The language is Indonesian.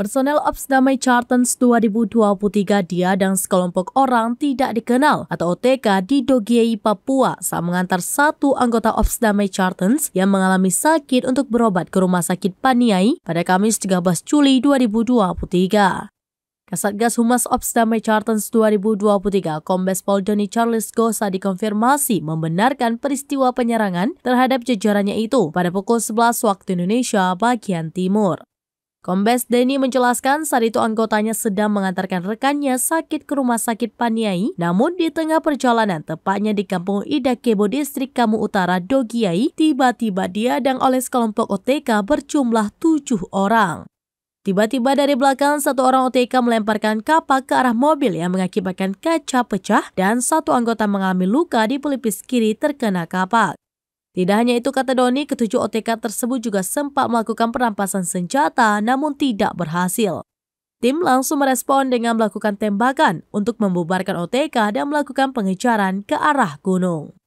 Personel Ops damai Chartens 2023 dia dan sekelompok orang tidak dikenal atau OTK di Dogiei, Papua saat mengantar satu anggota Ops damai Chartens yang mengalami sakit untuk berobat ke Rumah Sakit Paniai pada Kamis 13 Juli 2023. Kasatgas Humas Ops Damai Chartens 2023, Kombes Pol Doni Charles Gosa dikonfirmasi membenarkan peristiwa penyerangan terhadap jajarannya itu pada pukul 11 waktu Indonesia bagian timur. Kombes Denny menjelaskan saat itu anggotanya sedang mengantarkan rekannya sakit ke rumah sakit Paniai. Namun di tengah perjalanan, tepatnya di kampung Idakebo, distrik Kamu Utara, Dogiai, tiba-tiba diadang oleh sekelompok OTK berjumlah tujuh orang. Tiba-tiba dari belakang, satu orang OTK melemparkan kapak ke arah mobil yang mengakibatkan kaca pecah dan satu anggota mengalami luka di pelipis kiri terkena kapak. Tidak hanya itu kata Doni, ketujuh OTK tersebut juga sempat melakukan perampasan senjata namun tidak berhasil. Tim langsung merespon dengan melakukan tembakan untuk membubarkan OTK dan melakukan pengejaran ke arah gunung.